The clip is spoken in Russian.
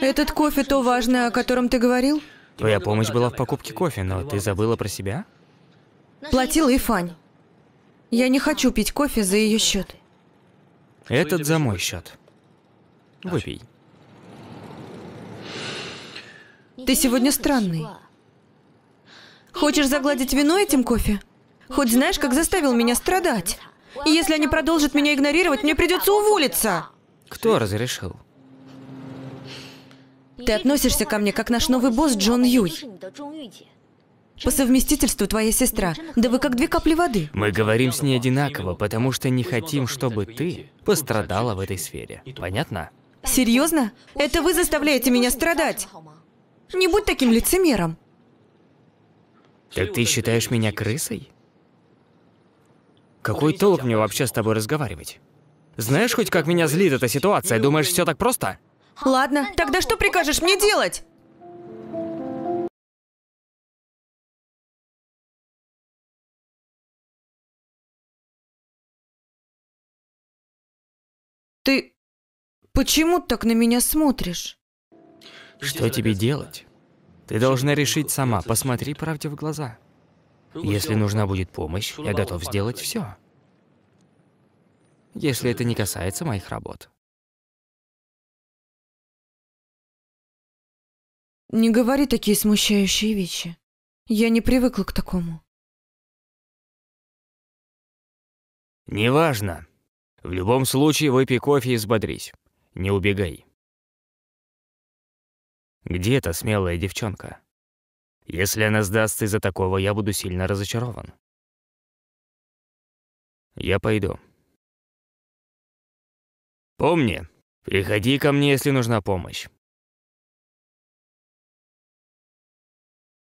Этот кофе то важное, о котором ты говорил? Твоя помощь была в покупке кофе, но ты забыла про себя? Платила и Фань. Я не хочу пить кофе за ее счет. Этот за мой счет. Выпей. Ты сегодня странный. Хочешь загладить вину этим кофе? Хоть знаешь, как заставил меня страдать? И если они продолжат меня игнорировать, мне придется уволиться. Кто разрешил? Ты относишься ко мне как наш новый босс Джон Юй. По совместительству твоя сестра. Да вы как две капли воды. Мы говорим с ней одинаково, потому что не хотим, чтобы ты пострадала в этой сфере. Понятно? Серьезно? Это вы заставляете меня страдать? Не будь таким лицемером. Так ты считаешь меня крысой? Какой толк мне вообще с тобой разговаривать? Знаешь хоть, как меня злит эта ситуация? Думаешь, все так просто? Ладно, тогда что прикажешь мне делать? Ты почему так на меня смотришь? Что тебе делать? Ты должна решить сама, посмотри правде в глаза. Если нужна будет помощь, я готов сделать все. Если это не касается моих работ. Не говори такие смущающие вещи. Я не привыкла к такому. Неважно. В любом случае выпей кофе и взбодрись. Не убегай. Где эта смелая девчонка? Если она сдастся из-за такого, я буду сильно разочарован. Я пойду. Помни, приходи ко мне, если нужна помощь.